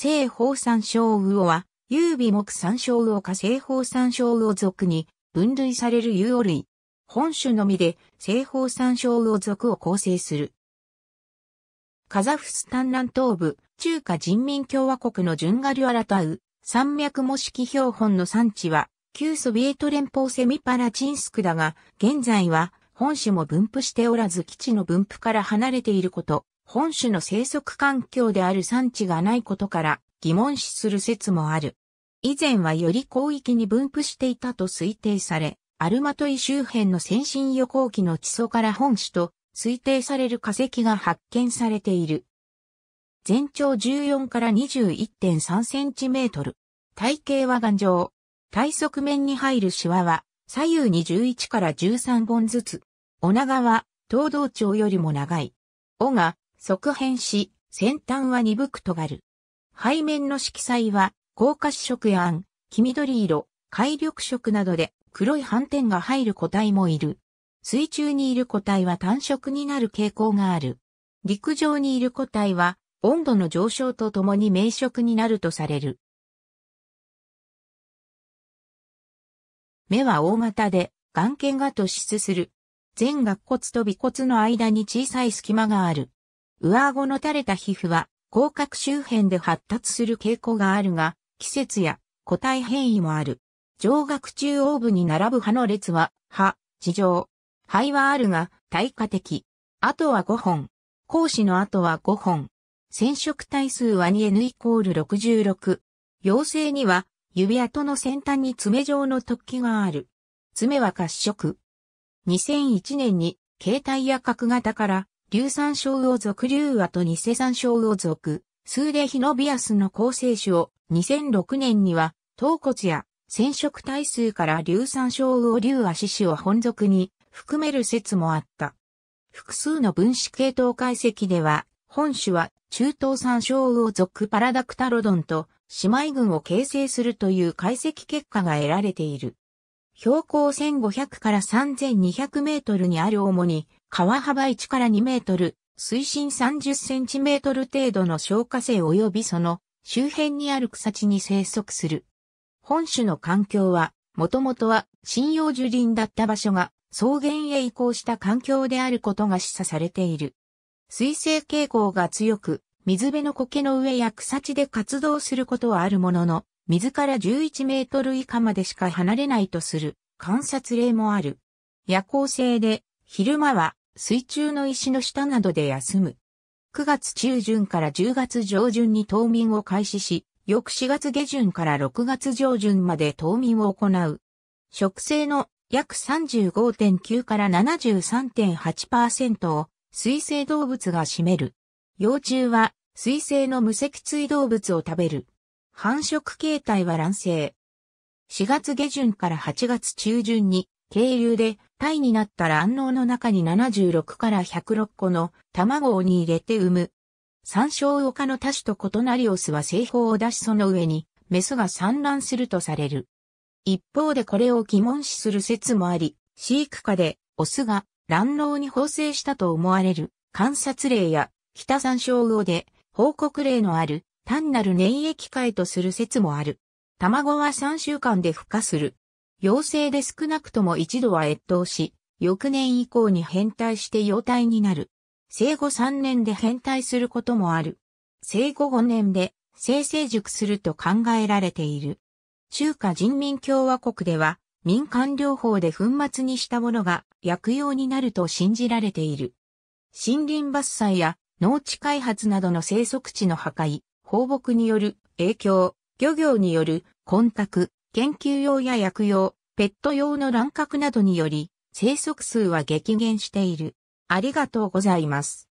西方山章魚は、優美木山章魚か西方山章魚属に分類される有魚類。本種のみで西方山章魚属を構成する。カザフスタン南東部、中華人民共和国のジュンガリュアラタウ、山脈模式標本の産地は、旧ソビエト連邦セミパラチンスクだが、現在は本種も分布しておらず基地の分布から離れていること、本種の生息環境である産地がないことから疑問視する説もある。以前はより広域に分布していたと推定され、アルマトイ周辺の先進予行機の地層から本種と推定される化石が発見されている。全長14から21.3センチメートル。体型は頑丈。体側面に入るシワは左右に11から13本ずつ。お長は、東道町よりも長い。尾が側変し、先端は鈍く尖る。背面の色彩は、高褐色や暗、黄緑色、海緑色などで黒い斑点が入る個体もいる。水中にいる個体は単色になる傾向がある。陸上にいる個体は温度の上昇とともに明色になるとされる。目は大型で眼圏が突出する。全顎骨と尾骨の間に小さい隙間がある。上顎の垂れた皮膚は、広角周辺で発達する傾向があるが、季節や個体変異もある。上顎中央部に並ぶ歯の列は、歯、地上。肺はあるが、対価的。あとは5本。講師のあとは5本。染色体数は 2N イコール66。陽性には、指跡の先端に爪状の突起がある。爪は褐色。2001年に、携帯や角型から硫酸小魚族竜和と偽酸小魚ス数でヒノビアスの構成種を2006年には、頭骨や染色体数から硫酸小魚竜和子種を本属に含める説もあった。複数の分子系統解析では、本種は中東産小魚族パラダクタロドンと姉妹群を形成するという解析結果が得られている。標高1500から3200メートルにある主に川幅1から2メートル、水深30センチメートル程度の消火性及びその周辺にある草地に生息する。本種の環境は、もともとは針葉樹林だった場所が草原へ移行した環境であることが示唆されている。水性傾向が強く、水辺の苔の上や草地で活動することはあるものの、水から11メートル以下までしか離れないとする観察例もある。夜行性で、昼間は水中の石の下などで休む。9月中旬から10月上旬に冬眠を開始し、翌4月下旬から6月上旬まで冬眠を行う。植生の約35.9から73.8%を水生動物が占める。幼虫は水生の無脊椎動物を食べる。繁殖形態は卵生。4月下旬から8月中旬に、渓流で体になったら卵嚢の中に76から106個の卵を煮入れて産む。山椒丘の多種と異なりオスは製法を出しその上に、メスが産卵するとされる。一方でこれを疑問視する説もあり、飼育下でオスが卵納に放生したと思われる観察例や北山椒魚で報告例のある単なる粘液へとする説もある。卵は3週間で孵化する。陽性で少なくとも一度は越冬し、翌年以降に変態して幼体になる。生後3年で変態することもある。生後5年で生成熟すると考えられている。中華人民共和国では民間療法で粉末にしたものが薬用になると信じられている。森林伐採や農地開発などの生息地の破壊、放牧による影響、漁業による混濁、研究用や薬用、ペット用の乱獲などにより、生息数は激減している。ありがとうございます。